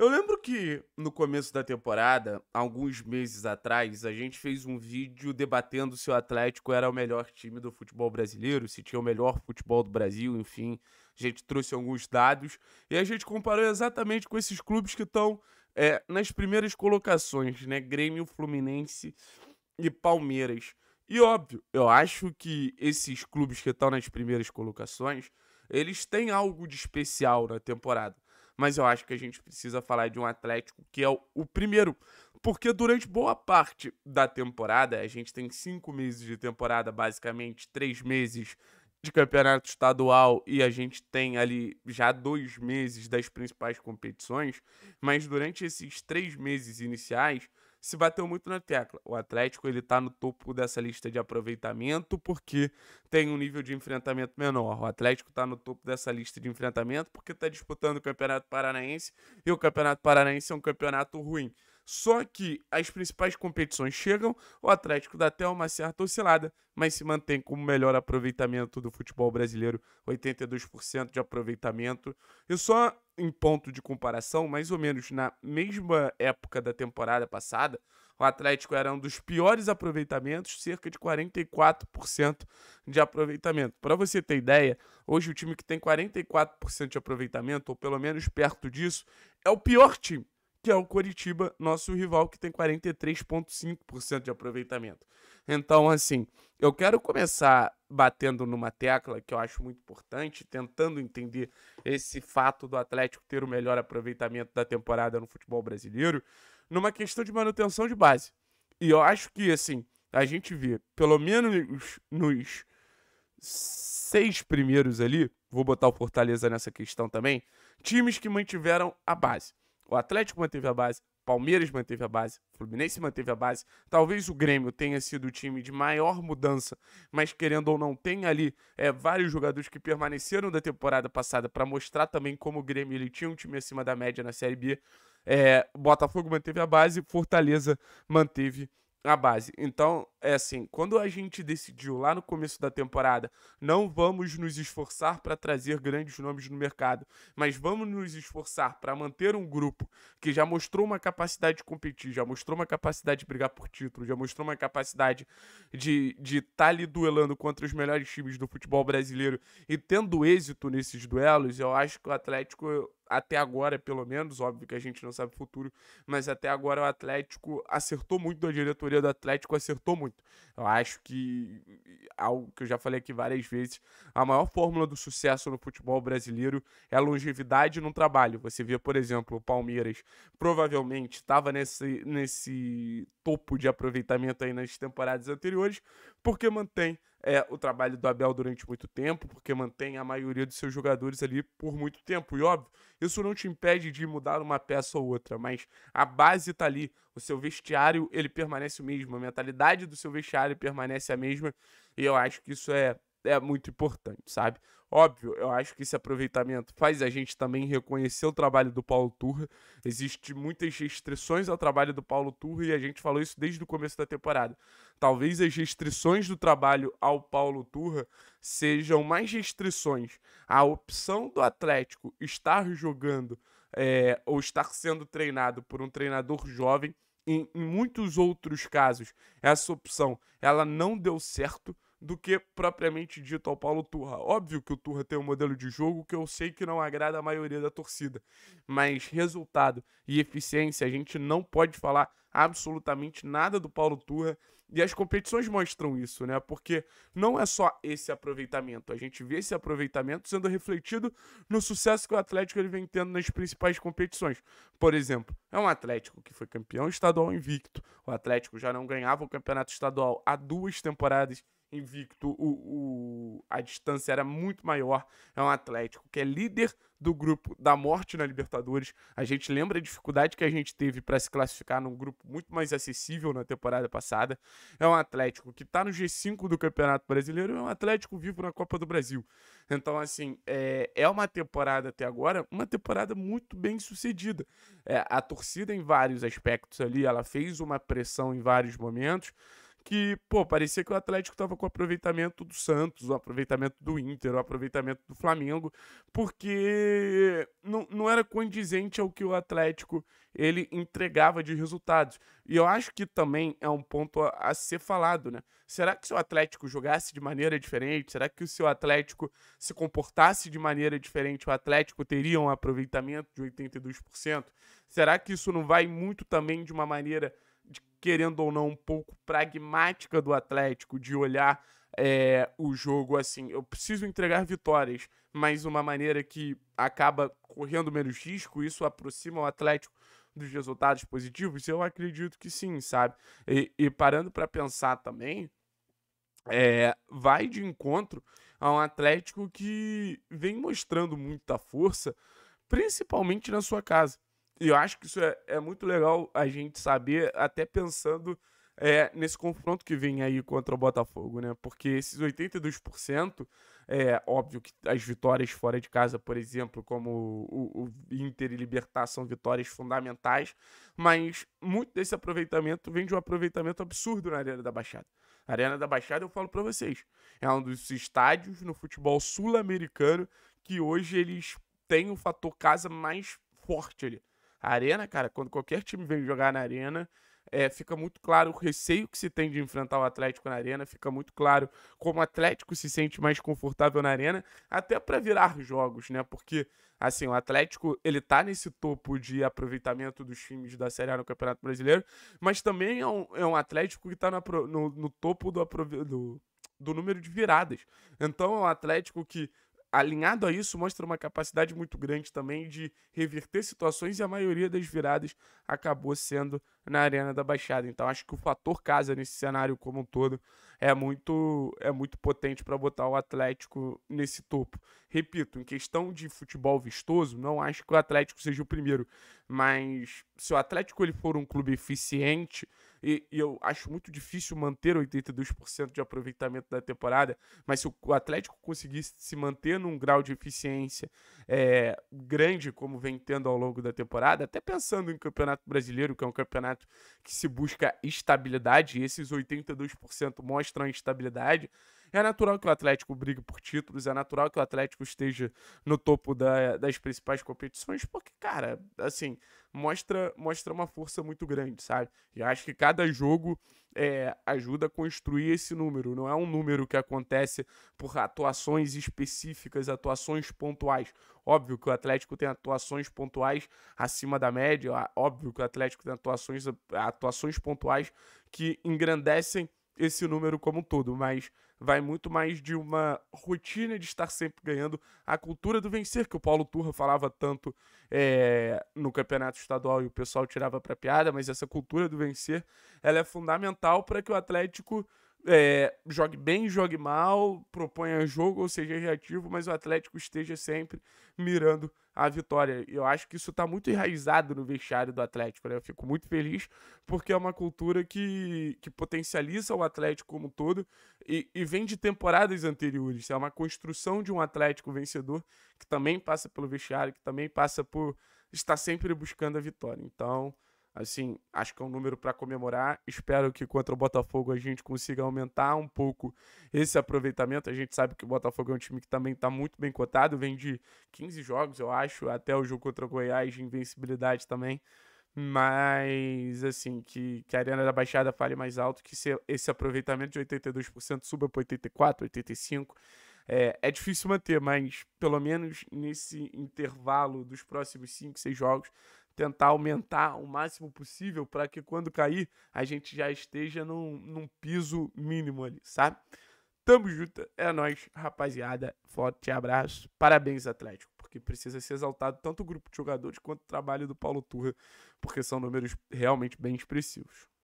Eu lembro que no começo da temporada, alguns meses atrás, a gente fez um vídeo debatendo se o Atlético era o melhor time do futebol brasileiro, se tinha o melhor futebol do Brasil, enfim. A gente trouxe alguns dados e a gente comparou exatamente com esses clubes que estão é, nas primeiras colocações, né? Grêmio, Fluminense e Palmeiras. E óbvio, eu acho que esses clubes que estão nas primeiras colocações, eles têm algo de especial na temporada mas eu acho que a gente precisa falar de um Atlético que é o, o primeiro. Porque durante boa parte da temporada, a gente tem cinco meses de temporada, basicamente, três meses de campeonato estadual e a gente tem ali já dois meses das principais competições, mas durante esses três meses iniciais, se bateu muito na tecla. O Atlético ele tá no topo dessa lista de aproveitamento porque tem um nível de enfrentamento menor. O Atlético está no topo dessa lista de enfrentamento porque está disputando o Campeonato Paranaense e o Campeonato Paranaense é um campeonato ruim. Só que as principais competições chegam, o Atlético dá até uma certa oscilada, mas se mantém como o melhor aproveitamento do futebol brasileiro, 82% de aproveitamento. E só em ponto de comparação, mais ou menos na mesma época da temporada passada, o Atlético era um dos piores aproveitamentos, cerca de 44% de aproveitamento. Para você ter ideia, hoje o time que tem 44% de aproveitamento, ou pelo menos perto disso, é o pior time que é o Coritiba, nosso rival, que tem 43,5% de aproveitamento. Então, assim, eu quero começar batendo numa tecla que eu acho muito importante, tentando entender esse fato do Atlético ter o melhor aproveitamento da temporada no futebol brasileiro, numa questão de manutenção de base. E eu acho que, assim, a gente vê, pelo menos nos seis primeiros ali, vou botar o Fortaleza nessa questão também, times que mantiveram a base. O Atlético manteve a base, Palmeiras manteve a base, Fluminense manteve a base. Talvez o Grêmio tenha sido o time de maior mudança, mas querendo ou não, tem ali é, vários jogadores que permaneceram da temporada passada para mostrar também como o Grêmio ele tinha um time acima da média na Série B. É, Botafogo manteve a base, Fortaleza manteve a base. Então, é assim, quando a gente decidiu lá no começo da temporada, não vamos nos esforçar para trazer grandes nomes no mercado, mas vamos nos esforçar para manter um grupo que já mostrou uma capacidade de competir, já mostrou uma capacidade de brigar por título, já mostrou uma capacidade de estar de tá ali duelando contra os melhores times do futebol brasileiro e tendo êxito nesses duelos, eu acho que o Atlético até agora, pelo menos, óbvio que a gente não sabe o futuro, mas até agora o Atlético acertou muito, a diretoria do Atlético acertou muito. Eu acho que, algo que eu já falei aqui várias vezes, a maior fórmula do sucesso no futebol brasileiro é a longevidade no trabalho. Você vê, por exemplo, o Palmeiras provavelmente estava nesse, nesse topo de aproveitamento aí nas temporadas anteriores, porque mantém é, o trabalho do Abel durante muito tempo, porque mantém a maioria dos seus jogadores ali por muito tempo. E óbvio, isso não te impede de mudar uma peça ou outra, mas a base está ali, o seu vestiário ele permanece o mesmo, a mentalidade do seu vestiário permanece a mesma, e eu acho que isso é, é muito importante, sabe? Óbvio, eu acho que esse aproveitamento faz a gente também reconhecer o trabalho do Paulo Turra. Existem muitas restrições ao trabalho do Paulo Turra e a gente falou isso desde o começo da temporada. Talvez as restrições do trabalho ao Paulo Turra sejam mais restrições à opção do Atlético estar jogando é, ou estar sendo treinado por um treinador jovem. Em, em muitos outros casos, essa opção ela não deu certo do que propriamente dito ao Paulo Turra. Óbvio que o Turra tem um modelo de jogo que eu sei que não agrada a maioria da torcida, mas resultado e eficiência a gente não pode falar absolutamente nada do Paulo Turra e as competições mostram isso, né? Porque não é só esse aproveitamento, a gente vê esse aproveitamento sendo refletido no sucesso que o Atlético ele vem tendo nas principais competições. Por exemplo, é um Atlético que foi campeão estadual invicto. O Atlético já não ganhava o campeonato estadual há duas temporadas invicto, o, o, a distância era muito maior. É um Atlético que é líder do grupo da morte na Libertadores. A gente lembra a dificuldade que a gente teve para se classificar num grupo muito mais acessível na temporada passada. É um Atlético que está no G5 do Campeonato Brasileiro, é um Atlético vivo na Copa do Brasil. Então, assim, é, é uma temporada até agora, uma temporada muito bem sucedida. É, a torcida, em vários aspectos ali, ela fez uma pressão em vários momentos que, pô, parecia que o Atlético estava com o aproveitamento do Santos, o aproveitamento do Inter, o aproveitamento do Flamengo, porque não, não era condizente ao que o Atlético ele entregava de resultados. E eu acho que também é um ponto a, a ser falado, né? Será que se o Atlético jogasse de maneira diferente? Será que se o Atlético se comportasse de maneira diferente, o Atlético teria um aproveitamento de 82%? Será que isso não vai muito também de uma maneira de, querendo ou não, um pouco pragmática do Atlético, de olhar é, o jogo assim. Eu preciso entregar vitórias, mas uma maneira que acaba correndo menos risco, isso aproxima o Atlético dos resultados positivos? Eu acredito que sim, sabe? E, e parando para pensar também, é, vai de encontro a um Atlético que vem mostrando muita força, principalmente na sua casa. E eu acho que isso é, é muito legal a gente saber, até pensando é, nesse confronto que vem aí contra o Botafogo, né? Porque esses 82%, é óbvio que as vitórias fora de casa, por exemplo, como o, o Inter e Libertar são vitórias fundamentais, mas muito desse aproveitamento vem de um aproveitamento absurdo na Arena da Baixada. A Arena da Baixada, eu falo para vocês, é um dos estádios no futebol sul-americano que hoje eles têm o fator casa mais forte ali. A arena, cara, quando qualquer time vem jogar na arena, é, fica muito claro o receio que se tem de enfrentar o Atlético na arena, fica muito claro como o Atlético se sente mais confortável na arena, até para virar jogos, né? Porque, assim, o Atlético, ele tá nesse topo de aproveitamento dos times da Série A no Campeonato Brasileiro, mas também é um, é um Atlético que tá no, no, no topo do, do, do número de viradas. Então, é um Atlético que alinhado a isso, mostra uma capacidade muito grande também de reverter situações e a maioria das viradas acabou sendo na Arena da Baixada. Então acho que o fator casa nesse cenário como um todo é muito é muito potente para botar o Atlético nesse topo. Repito, em questão de futebol vistoso, não acho que o Atlético seja o primeiro, mas se o Atlético ele for um clube eficiente, e, e eu acho muito difícil manter 82% de aproveitamento da temporada, mas se o Atlético conseguisse se manter num grau de eficiência é, grande, como vem tendo ao longo da temporada, até pensando em Campeonato Brasileiro, que é um campeonato que se busca estabilidade, e esses 82% mostram mostrando estabilidade. É natural que o Atlético brigue por títulos, é natural que o Atlético esteja no topo da, das principais competições, porque, cara, assim, mostra, mostra uma força muito grande, sabe? E acho que cada jogo é, ajuda a construir esse número. Não é um número que acontece por atuações específicas, atuações pontuais. Óbvio que o Atlético tem atuações pontuais acima da média, óbvio que o Atlético tem atuações, atuações pontuais que engrandecem esse número como um todo, mas vai muito mais de uma rotina de estar sempre ganhando, a cultura do vencer, que o Paulo Turra falava tanto é, no campeonato estadual e o pessoal tirava para piada, mas essa cultura do vencer ela é fundamental para que o Atlético é, jogue bem, jogue mal, proponha jogo ou seja reativo, mas o Atlético esteja sempre mirando a vitória. Eu acho que isso está muito enraizado no vestiário do Atlético. Né? Eu fico muito feliz porque é uma cultura que, que potencializa o Atlético como um todo e, e vem de temporadas anteriores. É uma construção de um Atlético vencedor que também passa pelo vestiário, que também passa por estar sempre buscando a vitória. Então, Assim, acho que é um número para comemorar. Espero que contra o Botafogo a gente consiga aumentar um pouco esse aproveitamento. A gente sabe que o Botafogo é um time que também está muito bem cotado, vem de 15 jogos, eu acho, até o jogo contra o Goiás de invencibilidade também. Mas, assim, que, que a Arena da Baixada fale mais alto, que se, esse aproveitamento de 82% suba para 84%, 85%. É, é difícil manter, mas pelo menos nesse intervalo dos próximos 5, 6 jogos, tentar aumentar o máximo possível para que quando cair a gente já esteja num, num piso mínimo ali, sabe? Tamo junto, é nós, rapaziada. Forte abraço, parabéns, Atlético, porque precisa ser exaltado tanto o grupo de jogadores quanto o trabalho do Paulo Turra, porque são números realmente bem expressivos.